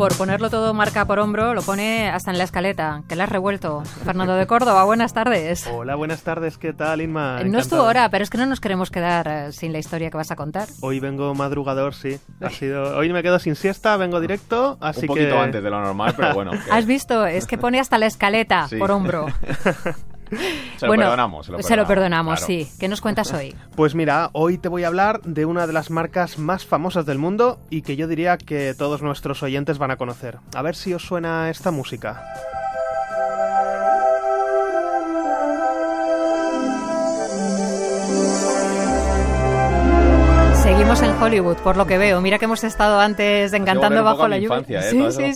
por ponerlo todo marca por hombro, lo pone hasta en la escaleta, que la has revuelto. Fernando de Córdoba, buenas tardes. Hola, buenas tardes, ¿qué tal, Inma? No es tu hora, pero es que no nos queremos quedar eh, sin la historia que vas a contar. Hoy vengo madrugador, sí. Ha sido... Hoy me quedo sin siesta, vengo directo, así que... Un poquito antes de lo normal, pero bueno. Has visto, es que pone hasta la escaleta por hombro. Se lo perdonamos. Se lo perdonamos, sí. ¿Qué nos cuentas hoy? Pues mira, hoy te voy a hablar de una de las marcas más famosas del mundo y que yo diría que todos nuestros oyentes van a conocer. A ver si os suena esta música. Seguimos en Hollywood, por lo que veo. Mira que hemos estado antes encantando bajo la lluvia. sí, sí,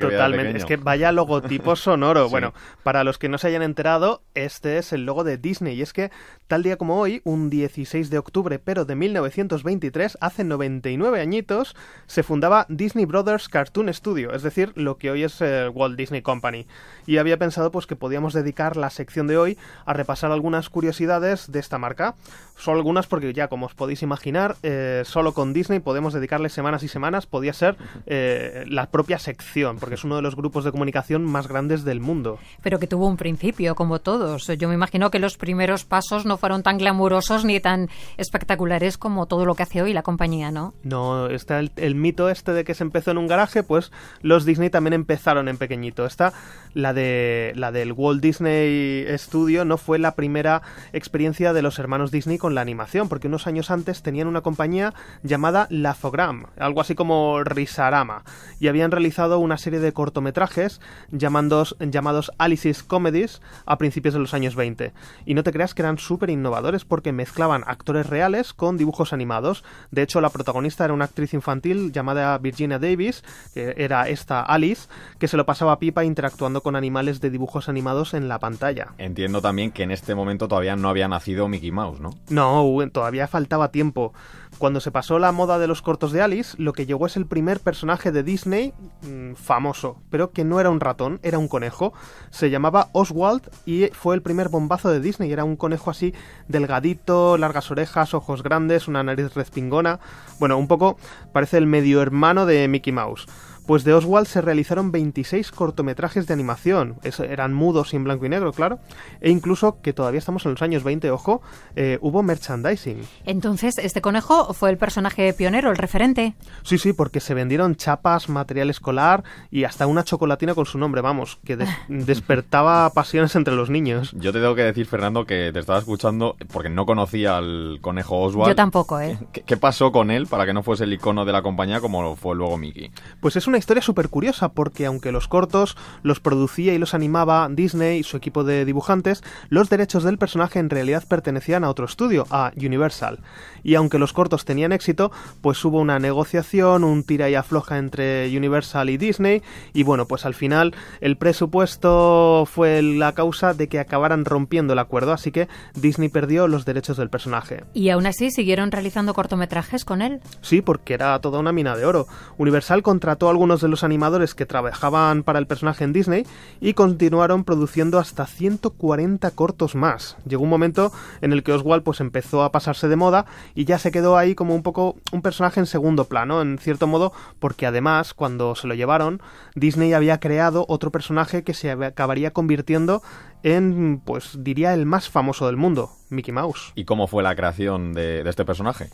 Totalmente. Es que vaya logotipo sonoro. Bueno, para los que no se hayan enterado, este es el logo de Disney. Y es que tal día como hoy, un 16 de octubre, pero de 1923, hace 99 añitos, se fundaba Disney Brothers Cartoon Studio, es decir, lo que hoy es eh, Walt Disney Company. Y había pensado pues que podíamos dedicar la sección de hoy a repasar algunas curiosidades de esta marca. Son algunas porque ya, como os podéis imaginar, eh, solo con Disney podemos dedicarle semanas y semanas, podía ser eh, la propia sección, porque es uno de los grupos de comunicación más grandes del mundo. Pero que tuvo un principio, como todos. Yo me imagino que los primeros pasos no fueron tan glamurosos ni tan espectaculares como todo lo que hace hoy la compañía, ¿no? No, está el, mito este de que se empezó en un garaje, pues los Disney también empezaron en pequeñito. Está la, de, la del Walt Disney Studio, no fue la primera experiencia de los hermanos Disney con la animación, porque unos años antes tenían una compañía compañía llamada lafogram algo así como Risarama, y habían realizado una serie de cortometrajes llamados, llamados Alice's Comedies a principios de los años 20. Y no te creas que eran súper innovadores porque mezclaban actores reales con dibujos animados. De hecho, la protagonista era una actriz infantil llamada Virginia Davis, que era esta Alice, que se lo pasaba pipa interactuando con animales de dibujos animados en la pantalla. Entiendo también que en este momento todavía no había nacido Mickey Mouse, ¿no? No, todavía faltaba tiempo. Cuando se pasó la moda de los cortos de Alice, lo que llegó es el primer personaje de Disney mm, famoso, pero que no era un ratón, era un conejo. Se llamaba Oswald y fue el primer bombazo de Disney. Era un conejo así delgadito, largas orejas, ojos grandes, una nariz respingona. Bueno, un poco parece el medio hermano de Mickey Mouse pues de Oswald se realizaron 26 cortometrajes de animación, eran mudos y en blanco y negro, claro, e incluso que todavía estamos en los años 20, ojo, eh, hubo merchandising. Entonces, este conejo fue el personaje pionero, el referente. Sí, sí, porque se vendieron chapas, material escolar y hasta una chocolatina con su nombre, vamos, que despertaba pasiones entre los niños. Yo te tengo que decir, Fernando, que te estaba escuchando porque no conocía al conejo Oswald. Yo tampoco, ¿eh? ¿Qué, pasó con él para que no fuese el icono de la compañía como fue luego Mickey? Pues es una historia súper curiosa, porque aunque los cortos los producía y los animaba Disney y su equipo de dibujantes, los derechos del personaje en realidad pertenecían a otro estudio, a Universal. Y aunque los cortos tenían éxito, pues hubo una negociación, un tira y afloja entre Universal y Disney, y bueno, pues al final el presupuesto fue la causa de que acabaran rompiendo el acuerdo, así que Disney perdió los derechos del personaje. ¿Y aún así siguieron realizando cortometrajes con él? Sí, porque era toda una mina de oro. Universal contrató algo algunos de los animadores que trabajaban para el personaje en Disney y continuaron produciendo hasta 140 cortos más. Llegó un momento en el que Oswald pues empezó a pasarse de moda y ya se quedó ahí como un poco un personaje en segundo plano, en cierto modo, porque además cuando se lo llevaron, Disney había creado otro personaje que se acabaría convirtiendo en, pues diría, el más famoso del mundo, Mickey Mouse. ¿Y cómo fue la creación de este personaje?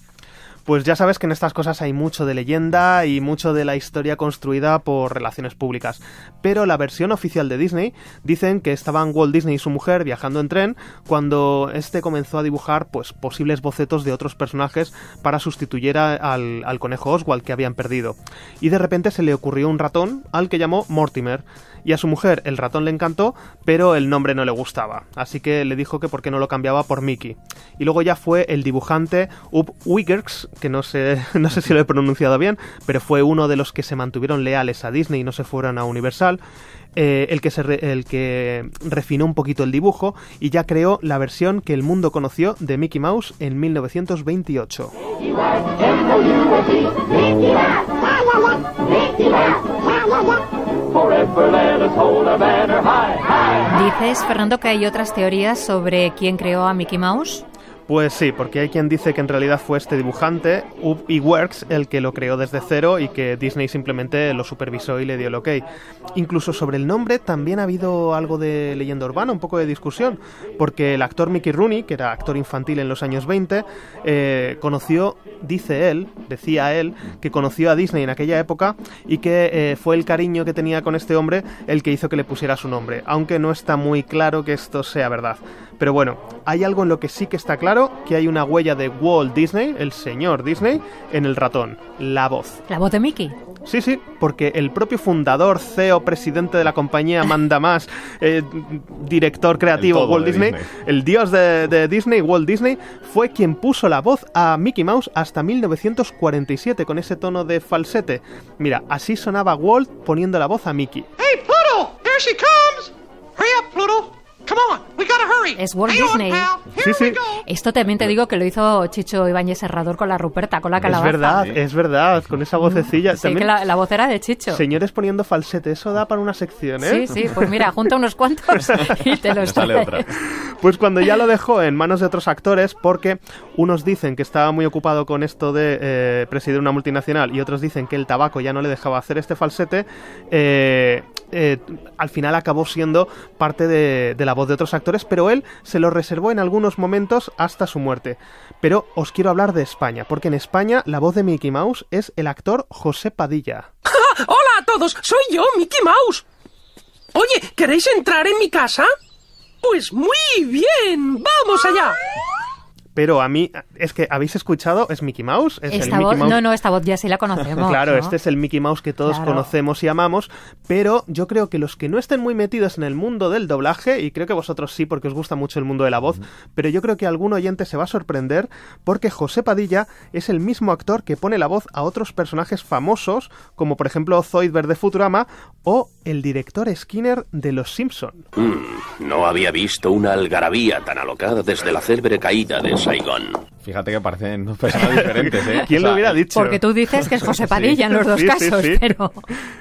Pues ya sabes que en estas cosas hay mucho de leyenda y mucho de la historia construida por relaciones públicas. Pero la versión oficial de Disney dicen que estaban Walt Disney y su mujer viajando en tren cuando este comenzó a dibujar pues posibles bocetos de otros personajes para sustituir al, conejo Oswald que habían perdido. Y de repente se le ocurrió un ratón al que llamó Mortimer. Y a su mujer el ratón le encantó, pero el nombre no le gustaba. Así que le dijo que por qué no lo cambiaba por Mickey. Y luego ya fue el dibujante Up Wiggers que no sé, no sé si lo he pronunciado bien, pero fue uno de los que se mantuvieron leales a Disney y no se fueron a Universal, eh, el, que el que refinó un poquito el dibujo y ya creó la versión que el mundo conoció de Mickey Mouse en 1928. ¿Dices, Fernando, que hay otras teorías sobre quién creó a Mickey Mouse? Pues sí, porque hay quien dice que en realidad fue este dibujante, Ub Works, el que lo creó desde cero y que Disney simplemente lo supervisó y le dio el ok. Incluso sobre el nombre también ha habido algo de leyenda urbana, un poco de discusión, porque el actor Mickey Rooney, que era actor infantil en los años 20, eh, conoció, dice él, decía él, que conoció a Disney en aquella época y que eh, fue el cariño que tenía con este hombre el que hizo que le pusiera su nombre, aunque no está muy claro que esto sea verdad. Pero bueno, hay algo en lo que sí que está claro que hay una huella de Walt Disney, el señor Disney, en el ratón, la voz. ¿La voz de Mickey? Sí, sí, porque el propio fundador, CEO, presidente de la compañía, manda más, eh, director creativo Walt Disney, el dios de, Disney, Walt Disney, fue quien puso la voz a Mickey Mouse hasta 1947 con ese tono de falsete. Mira, así sonaba Walt poniendo la voz a Mickey. ¡Hey, Pluto! ¡Here she comes! ¡Hurry up, Pluto! ¡Come on! Es Walt Disney. Sí, sí. Esto también te digo que lo hizo Chicho Ibáñez Serrador con la Ruperta, con la calabaza. Es verdad, es verdad, con esa vocecilla. Sí, que la, vocera voz era de Chicho. Señores poniendo falsete, eso da para una sección, ¿eh? Sí, sí, pues mira, junta unos cuantos y te lo sale Pues cuando ya lo dejó en manos de otros actores, porque unos dicen que estaba muy ocupado con esto de eh, presidir una multinacional y otros dicen que el tabaco ya no le dejaba hacer este falsete, eh, eh, al final acabó siendo parte de, de, la voz de otros actores, pero él se lo reservó en algunos momentos hasta su muerte. Pero os quiero hablar de España, porque en España la voz de Mickey Mouse es el actor José Padilla. ¡Hola a todos! ¡Soy yo, Mickey Mouse! Oye, ¿queréis entrar en mi casa? Pues muy bien, vamos allá pero a mí es que habéis escuchado es Mickey Mouse es esta voz, no no esta voz ya sí la conocemos claro este es el Mickey Mouse que todos conocemos y amamos pero yo creo que los que no estén muy metidos en el mundo del doblaje y creo que vosotros sí porque os gusta mucho el mundo de la voz pero yo creo que algún oyente se va a sorprender porque José Padilla es el mismo actor que pone la voz a otros personajes famosos como por ejemplo Zoidberg de Futurama o el director Skinner de Los Simpson mm, no había visto una algarabía tan alocada desde la célebre caída de Saigon. Fíjate que parecen dos personas diferentes, ¿eh? ¿Quién lo hubiera dicho? Porque tú dices que es José Padilla en los dos casos, pero...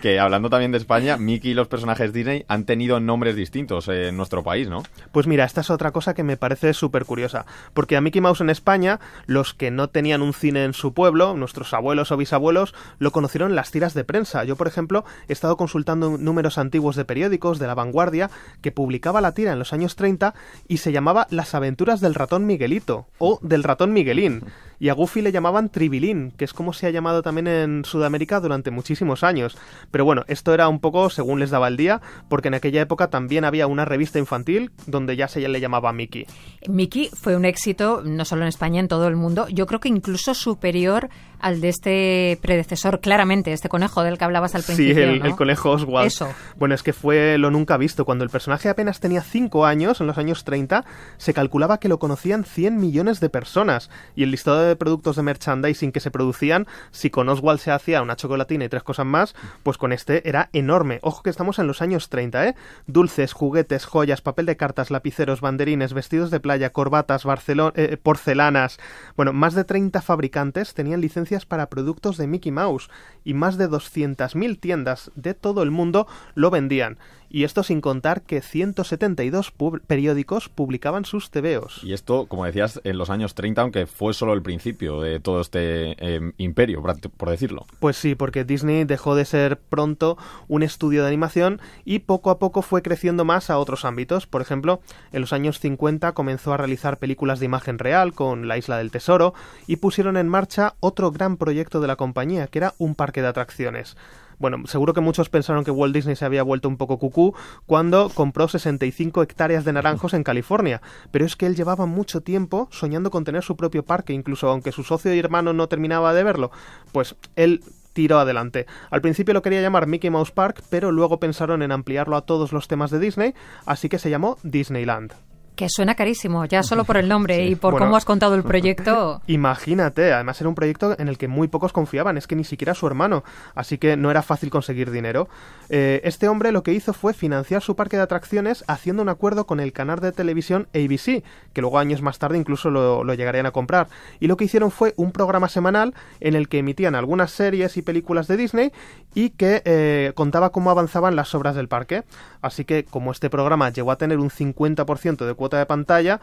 Que hablando también de España, Mickey y los personajes Disney han tenido nombres distintos en nuestro país, ¿no? Pues mira, esta es otra cosa que me parece súper curiosa, porque a Mickey Mouse en España, los que no tenían un cine en su pueblo, nuestros abuelos o bisabuelos, lo conocieron las tiras de prensa. Yo, por ejemplo, he estado consultando números antiguos de periódicos de La Vanguardia que publicaba la tira en los años 30 y se llamaba Las aventuras del ratón Miguelito o del ratón Miguelín. Y a Goofy le llamaban Tribilín, que es como se ha llamado también en Sudamérica durante muchísimos años. Pero bueno, esto era un poco según les daba el día, porque en aquella época también había una revista infantil donde ya se le llamaba Mickey. Mickey fue un éxito no solo en España, en todo el mundo. Yo creo que incluso superior al de este predecesor, claramente, este conejo del que hablabas al principio. Sí, el, conejo Oswald. Bueno, es que fue lo nunca visto. Cuando el personaje apenas tenía 5 años, en los años 30, se calculaba que lo conocían 100 millones de personas y el listado de productos de merchandising que se producían, si con Oswald se hacía una chocolatina y tres cosas más, pues con este era enorme. Ojo que estamos en los años 30, ¿eh? Dulces, juguetes, joyas, papel de cartas, lapiceros, banderines, vestidos de playa, corbatas, eh, eh, porcelanas. Bueno, más de 30 fabricantes tenían licencias para productos de Mickey Mouse y más de 200.000 tiendas de todo el mundo lo vendían. Y esto sin contar que 172 periódicos publicaban sus tebeos. Y esto, como decías, en los años 30, aunque fue solo el principio de todo este em, imperio, por decirlo. Pues sí, porque Disney dejó de ser pronto un estudio de animación y poco a poco fue creciendo más a otros ámbitos. Por ejemplo, en los años 50 comenzó a realizar películas de imagen real con La Isla del Tesoro y pusieron en marcha otro gran proyecto de la compañía, que era un parque de atracciones. Bueno, seguro que muchos pensaron que Walt Disney se había vuelto un poco cucú cuando compró 65 hectáreas de naranjos en California, pero es que él llevaba mucho tiempo soñando con tener su propio parque, incluso aunque su socio y hermano no terminaba de verlo, pues él tiró adelante. Al principio lo quería llamar Mickey Mouse Park, pero luego pensaron en ampliarlo a todos los temas de Disney, así que se llamó Disneyland. Que suena carísimo, ya solo por el nombre y por cómo has contado el proyecto. Imagínate, además era un proyecto en el que muy pocos confiaban, es que ni siquiera su hermano, así que no era fácil conseguir dinero. Eh, este hombre lo que hizo fue financiar su parque de atracciones haciendo un acuerdo con el canal de televisión ABC, que luego años más tarde incluso lo, llegarían a comprar. Y lo que hicieron fue un programa semanal en el que emitían algunas series y películas de Disney y que eh, contaba cómo avanzaban las obras del parque. Así que como este programa llegó a tener un 50% de cuotas de pantalla,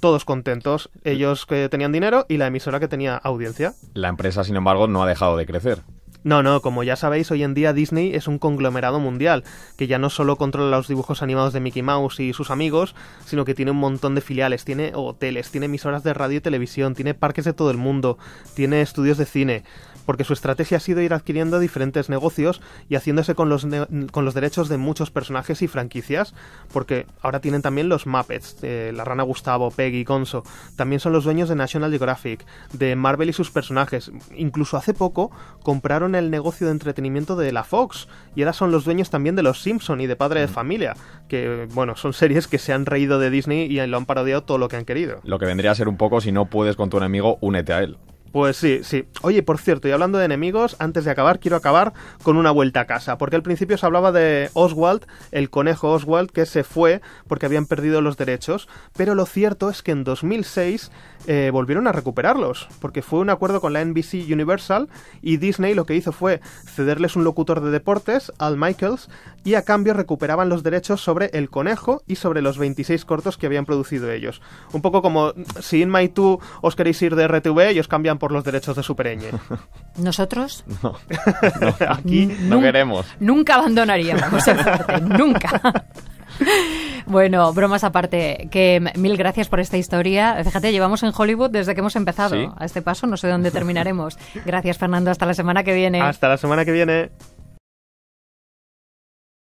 todos contentos, ellos que tenían dinero y la emisora que tenía audiencia. La empresa, sin embargo, no ha dejado de crecer. No, no, como ya sabéis, hoy en día Disney es un conglomerado mundial, que ya no solo controla los dibujos animados de Mickey Mouse y sus amigos, sino que tiene un montón de filiales, tiene hoteles, tiene emisoras de radio y televisión, tiene parques de todo el mundo, tiene estudios de cine porque su estrategia ha sido ir adquiriendo diferentes negocios y haciéndose con los, con los derechos de muchos personajes y franquicias, porque ahora tienen también los Muppets, eh, la rana Gustavo, Peggy, Conso. también son los dueños de National Geographic, de Marvel y sus personajes, incluso hace poco compraron el negocio de entretenimiento de la Fox y ahora son los dueños también de los Simpson y de Padre de mm. Familia, que bueno, son series que se han reído de Disney y lo han parodiado todo lo que han querido. Lo que vendría a ser un poco si no puedes con tu enemigo, únete a él. Pues sí, sí. Oye, por cierto, y hablando de enemigos, antes de acabar, quiero acabar con una vuelta a casa, porque al principio se hablaba de Oswald, el conejo Oswald, que se fue porque habían perdido los derechos, pero lo cierto es que en 2006 eh, volvieron a recuperarlos, porque fue un acuerdo con la NBC Universal y Disney lo que hizo fue cederles un locutor de deportes, Al Michaels, y a cambio recuperaban los derechos sobre el conejo y sobre los 26 cortos que habían producido ellos. Un poco como si en My2 os queréis ir de RTV y os cambian por por los derechos de Supereñe. ¿Nosotros? No. Aquí no queremos. Nunca abandonaríamos el nunca. Bueno, bromas aparte, que mil gracias por esta historia. Fíjate, llevamos en Hollywood desde que hemos empezado. A este paso no sé dónde terminaremos. Gracias, Fernando. Hasta la semana que viene. Hasta la semana que viene.